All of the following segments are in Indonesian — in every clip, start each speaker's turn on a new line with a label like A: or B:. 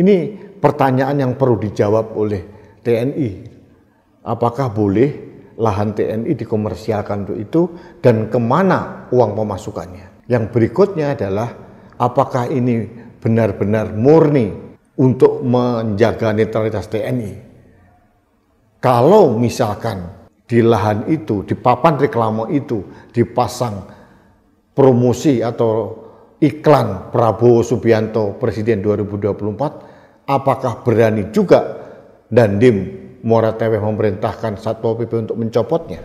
A: Ini pertanyaan yang perlu dijawab oleh TNI. Apakah boleh lahan TNI dikomersialkan untuk itu dan kemana uang pemasukannya? Yang berikutnya adalah apakah ini benar-benar murni untuk menjaga netralitas TNI? Kalau misalkan di lahan itu, di papan reklama itu dipasang promosi atau iklan Prabowo Subianto Presiden 2024, apakah berani juga Dandim Muara Teweh memerintahkan Satpol PP untuk mencopotnya?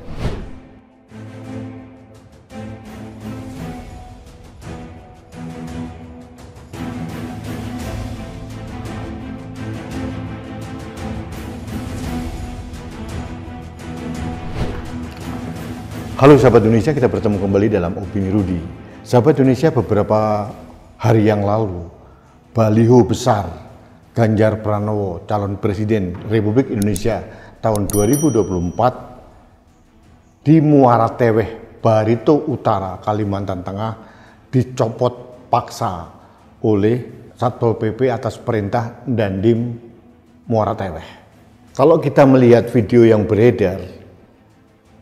A: Halo sahabat Indonesia, kita bertemu kembali dalam Opini Rudi Sahabat Indonesia beberapa hari yang lalu, baliho besar Ganjar Pranowo calon presiden Republik Indonesia tahun 2024 di Muara Teweh, Barito Utara, Kalimantan Tengah dicopot paksa oleh Satpol PP atas perintah Dandim Muara Teweh. Kalau kita melihat video yang beredar,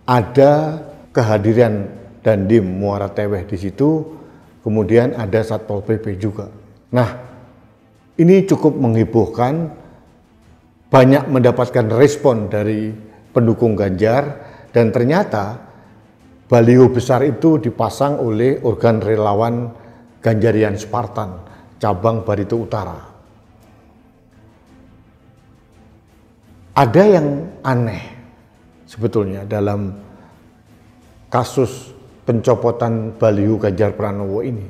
A: ada kehadiran dan Dim Muara Teweh di situ, kemudian ada Satpol PP juga. Nah, ini cukup menghiburkan, banyak mendapatkan respon dari pendukung Ganjar, dan ternyata baliho besar itu dipasang oleh organ relawan Ganjarian Spartan, cabang Barito Utara. ada yang aneh sebetulnya dalam kasus pencopotan baliho Ganjar Pranowo ini.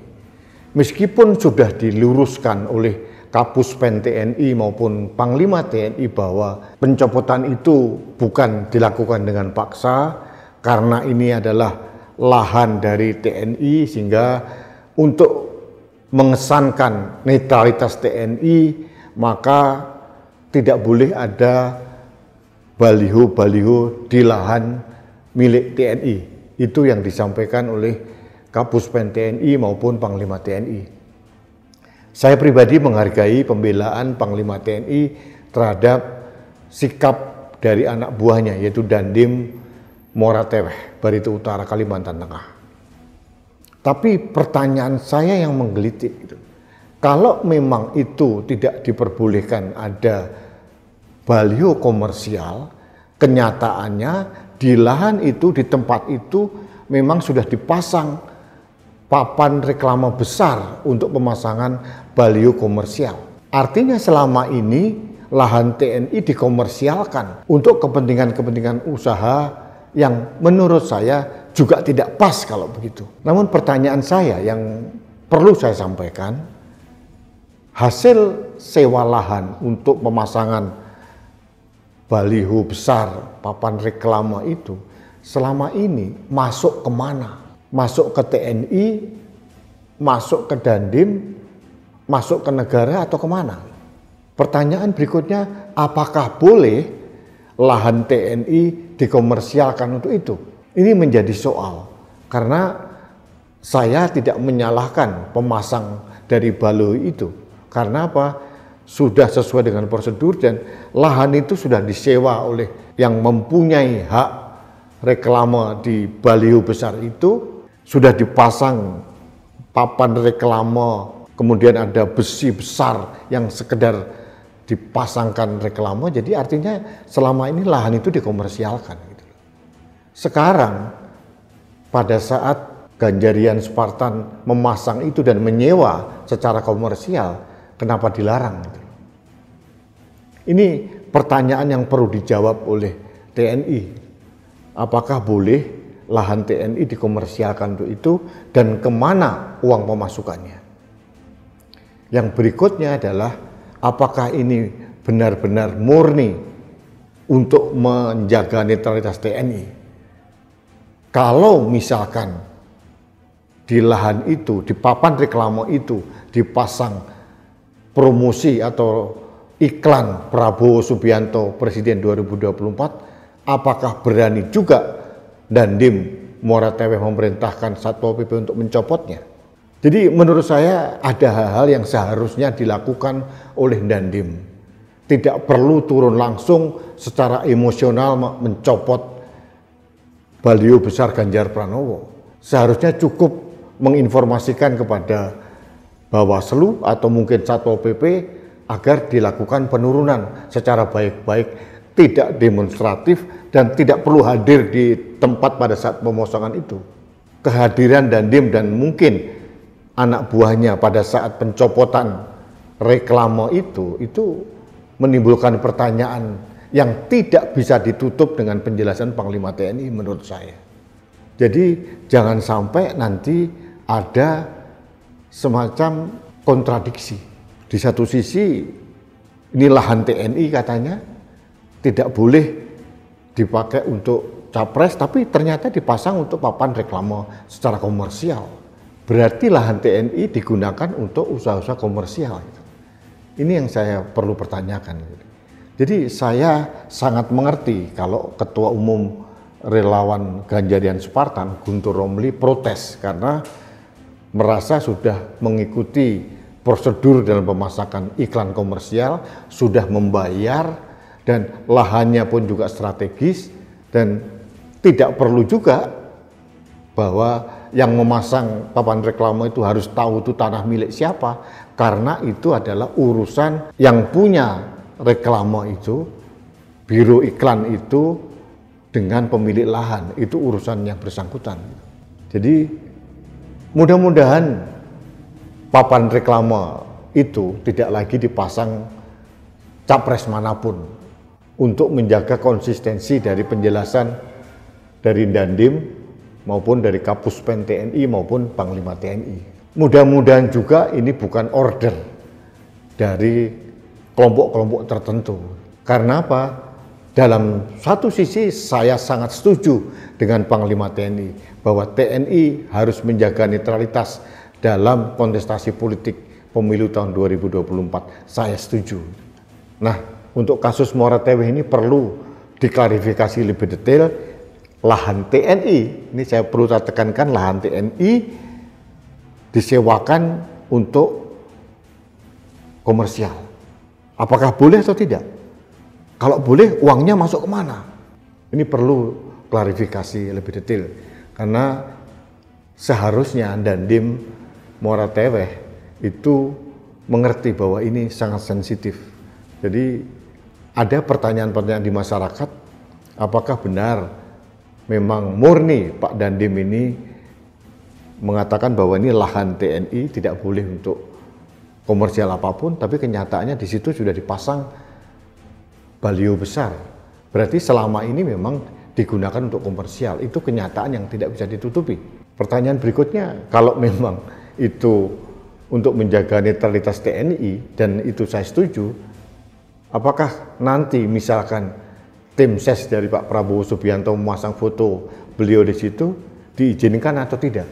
A: Meskipun sudah diluruskan oleh Kapus Pen TNI maupun Panglima TNI bahwa pencopotan itu bukan dilakukan dengan paksa karena ini adalah lahan dari TNI sehingga untuk mengesankan netralitas TNI maka tidak boleh ada baliho-baliho di lahan milik TNI itu yang disampaikan oleh Kapus Pen TNI maupun Panglima TNI. Saya pribadi menghargai pembelaan Panglima TNI terhadap sikap dari anak buahnya yaitu Dandim Morateweh, Barito Utara, Kalimantan Tengah. Tapi pertanyaan saya yang menggelitik itu, kalau memang itu tidak diperbolehkan ada baliho komersial, kenyataannya di lahan itu, di tempat itu memang sudah dipasang papan reklama besar untuk pemasangan baliho komersial. Artinya selama ini lahan TNI dikomersialkan untuk kepentingan-kepentingan usaha yang menurut saya juga tidak pas kalau begitu. Namun pertanyaan saya yang perlu saya sampaikan, hasil sewa lahan untuk pemasangan baliho besar, papan reklama itu selama ini masuk kemana? Masuk ke TNI, masuk ke Dandim, masuk ke negara atau kemana? Pertanyaan berikutnya, apakah boleh lahan TNI dikomersialkan untuk itu? Ini menjadi soal karena saya tidak menyalahkan pemasang dari baliho itu. Karena apa? sudah sesuai dengan prosedur dan lahan itu sudah disewa oleh yang mempunyai hak reklama di baliho besar itu sudah dipasang papan reklama kemudian ada besi besar yang sekedar dipasangkan reklama jadi artinya selama ini lahan itu dikomersialkan gitu. Sekarang pada saat Ganjarian Spartan memasang itu dan menyewa secara komersial Kenapa dilarang? Ini pertanyaan yang perlu dijawab oleh TNI. Apakah boleh lahan TNI dikomersialkan untuk itu dan kemana uang pemasukannya? Yang berikutnya adalah apakah ini benar-benar murni untuk menjaga netralitas TNI? Kalau misalkan di lahan itu, di papan reklamo itu dipasang promosi atau iklan Prabowo Subianto Presiden 2024, apakah berani juga Dandim Teweh memerintahkan Satpol PP untuk mencopotnya? Jadi menurut saya ada hal-hal yang seharusnya dilakukan oleh Dandim. Tidak perlu turun langsung secara emosional mencopot baliho besar Ganjar Pranowo. Seharusnya cukup menginformasikan kepada Bawaslu atau mungkin Satpol PP agar dilakukan penurunan secara baik-baik, tidak demonstratif dan tidak perlu hadir di tempat pada saat pemosongan itu. Kehadiran Dandim dan mungkin anak buahnya pada saat pencopotan reklame itu itu menimbulkan pertanyaan yang tidak bisa ditutup dengan penjelasan Panglima TNI menurut saya. Jadi jangan sampai nanti ada semacam kontradiksi. Di satu sisi ini lahan TNI katanya tidak boleh dipakai untuk capres tapi ternyata dipasang untuk papan reklame secara komersial. Berarti lahan TNI digunakan untuk usaha-usaha komersial. Ini yang saya perlu pertanyakan. Jadi saya sangat mengerti kalau ketua umum relawan Ganjarian Spartan Guntur Romli protes karena merasa sudah mengikuti prosedur dalam pemasakan iklan komersial, sudah membayar dan lahannya pun juga strategis dan tidak perlu juga bahwa yang memasang papan reklama itu harus tahu itu tanah milik siapa karena itu adalah urusan yang punya reklama itu biro iklan itu dengan pemilik lahan itu urusan yang bersangkutan jadi Mudah-mudahan papan reklama itu tidak lagi dipasang capres manapun untuk menjaga konsistensi dari penjelasan dari Dandim maupun dari Kapuspen TNI maupun Panglima TNI. Mudah-mudahan juga ini bukan order dari kelompok-kelompok tertentu. Karena apa? Dalam satu sisi saya sangat setuju dengan Panglima TNI bahwa TNI harus menjaga netralitas dalam kontestasi politik pemilu tahun 2024. Saya setuju. Nah, untuk kasus Muara Teweh ini perlu diklarifikasi lebih detail lahan TNI. Ini saya perlu tekankan lahan TNI disewakan untuk komersial. Apakah boleh atau tidak? Kalau boleh uangnya masuk kemana? Ini perlu klarifikasi lebih detail karena seharusnya Dandim Muara Teweh itu mengerti bahwa ini sangat sensitif. Jadi ada pertanyaan-pertanyaan di masyarakat apakah benar memang murni Pak Dandim ini mengatakan bahwa ini lahan TNI tidak boleh untuk komersial apapun tapi kenyataannya di situ sudah dipasang Baliho besar. Berarti selama ini memang digunakan untuk komersial. Itu kenyataan yang tidak bisa ditutupi. Pertanyaan berikutnya, kalau memang itu untuk menjaga netralitas TNI dan itu saya setuju, apakah nanti misalkan tim ses dari Pak Prabowo Subianto memasang foto beliau di situ diizinkan atau tidak?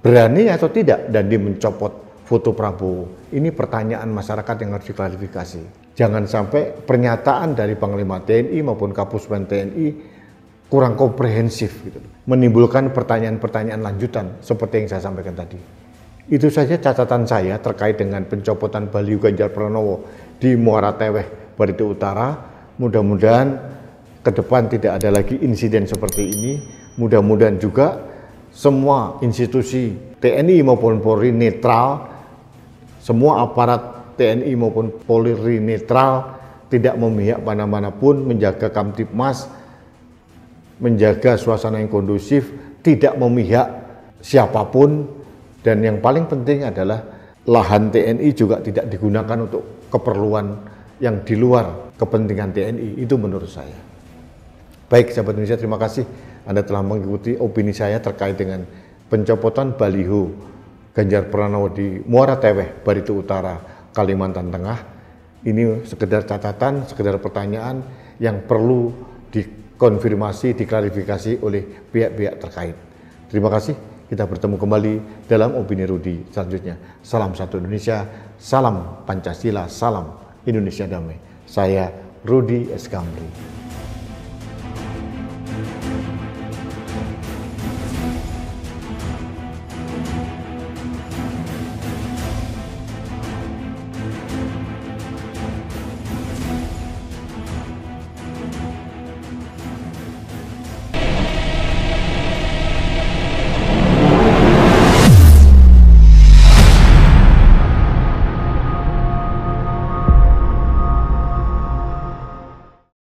A: Berani atau tidak dan dia mencopot foto Prabowo? Ini pertanyaan masyarakat yang harus diklarifikasi. Jangan sampai pernyataan dari Panglima TNI maupun Kapuspen TNI kurang komprehensif gitu. Menimbulkan pertanyaan-pertanyaan lanjutan seperti yang saya sampaikan tadi. Itu saja catatan saya terkait dengan pencopotan Baliu Ganjar Pranowo di Muara Teweh, Barito Utara. Mudah-mudahan ke depan tidak ada lagi insiden seperti ini. Mudah-mudahan juga semua institusi TNI maupun Polri netral, semua aparat TNI maupun Polri netral, tidak memihak mana-mana pun, menjaga Kamtipmas, menjaga suasana yang kondusif, tidak memihak siapapun, dan yang paling penting adalah lahan TNI juga tidak digunakan untuk keperluan yang di luar kepentingan TNI. Itu menurut saya. Baik, sahabat Indonesia, terima kasih Anda telah mengikuti opini saya terkait dengan pencopotan baliho Ganjar Pranowo di Muara Teweh, Barito Utara, Kalimantan Tengah. Ini sekedar catatan, sekedar pertanyaan yang perlu dikonfirmasi, diklarifikasi oleh pihak-pihak terkait. Terima kasih. Kita bertemu kembali dalam opini Rudi selanjutnya. Salam satu Indonesia, salam Pancasila, salam Indonesia damai. Saya Rudi Eskamri.